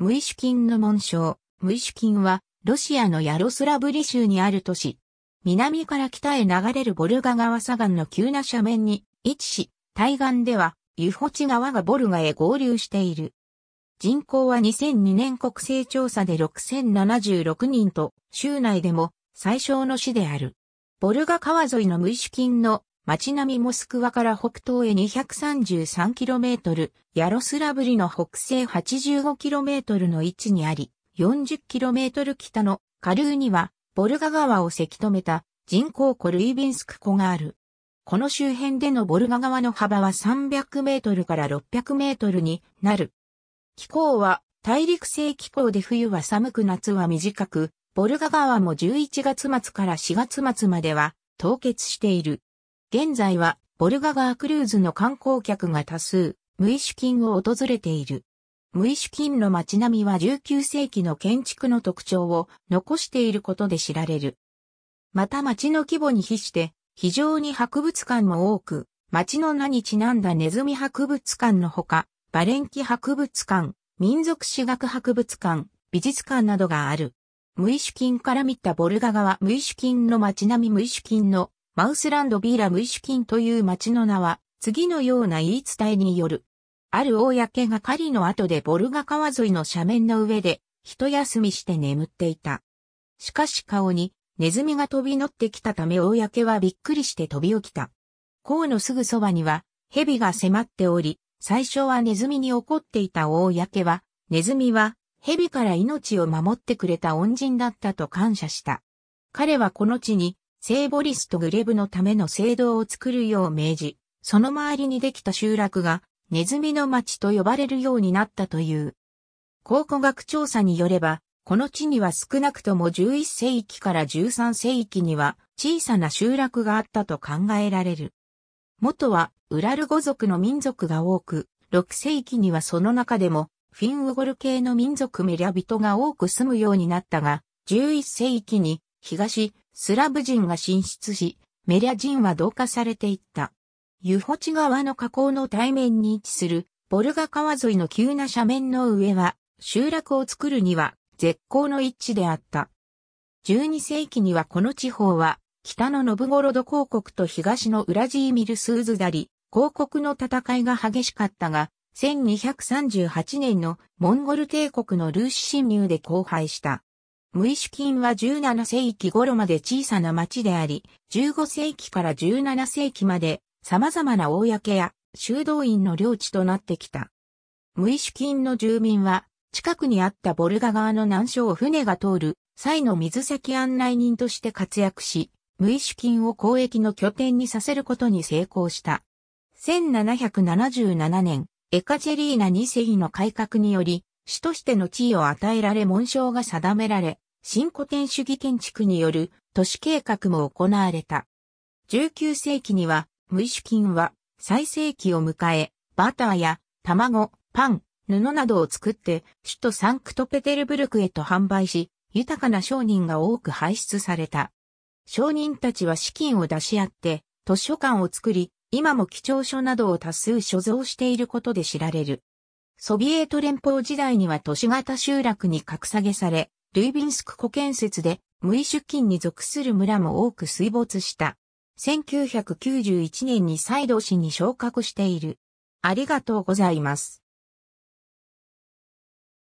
無意主金の紋章、無意主金は、ロシアのヤロスラブリ州にある都市。南から北へ流れるボルガ川左岸の急な斜面に位置し、対岸では、ユホチ川がボルガへ合流している。人口は2002年国勢調査で6076人と、州内でも最小の市である。ボルガ川沿いの無意主金の街並みモスクワから北東へ 233km、ヤロスラブリの北西 85km の位置にあり、40km 北の下流には、ボルガ川をせき止めた人工湖ルイビンスク湖がある。この周辺でのボルガ川の幅は300メートルから600メートルになる。気候は大陸性気候で冬は寒く夏は短く、ボルガ川も11月末から4月末までは凍結している。現在は、ボルガガークルーズの観光客が多数、無意主金を訪れている。無意主金の街並みは19世紀の建築の特徴を残していることで知られる。また街の規模に比して、非常に博物館も多く、街の名にちなんだネズミ博物館のほか、バレンキ博物館、民族史学博物館、美術館などがある。無意主金から見たボルガ川無意主金の街並み無意主金のマウスランドビーラムイシュキンという町の名は、次のような言い伝えによる。ある公が狩りの後でボルガ川沿いの斜面の上で、一休みして眠っていた。しかし顔に、ネズミが飛び乗ってきたため公はびっくりして飛び起きた。甲のすぐそばには、蛇が迫っており、最初はネズミに怒っていた公は、ネズミは、蛇から命を守ってくれた恩人だったと感謝した。彼はこの地に、聖ボリスとグレブのための聖堂を作るよう命じ、その周りにできた集落がネズミの町と呼ばれるようになったという。考古学調査によれば、この地には少なくとも11世紀から13世紀には小さな集落があったと考えられる。元はウラル語族の民族が多く、6世紀にはその中でもフィンウゴル系の民族メリャ人が多く住むようになったが、11世紀に東スラブ人が進出し、メリャ人は同化されていった。ユホチ川の河口の対面に位置する、ボルガ川沿いの急な斜面の上は、集落を作るには絶好の一致であった。12世紀にはこの地方は、北のノブゴロド公国と東のウラジーミルスーズダリ、公国の戦いが激しかったが、1238年のモンゴル帝国のルーシ侵入で荒廃した。無意キンは17世紀頃まで小さな町であり、15世紀から17世紀まで様々な公や修道院の領地となってきた。無意キンの住民は、近くにあったボルガ川の難所を船が通る際の水先案内人として活躍し、無意キンを交易の拠点にさせることに成功した。1777年、エカチェリーナ2世の改革により、主としての地位を与えられ紋章が定められ、新古典主義建築による都市計画も行われた。19世紀には、無意識金は最盛期を迎え、バターや卵、パン、布などを作って首都サンクトペテルブルクへと販売し、豊かな商人が多く輩出された。商人たちは資金を出し合って図書館を作り、今も貴重書などを多数所蔵していることで知られる。ソビエト連邦時代には都市型集落に格下げされ、ルイビンスク古建設で無意出勤に属する村も多く水没した。1991年に再度市に昇格している。ありがとうございます。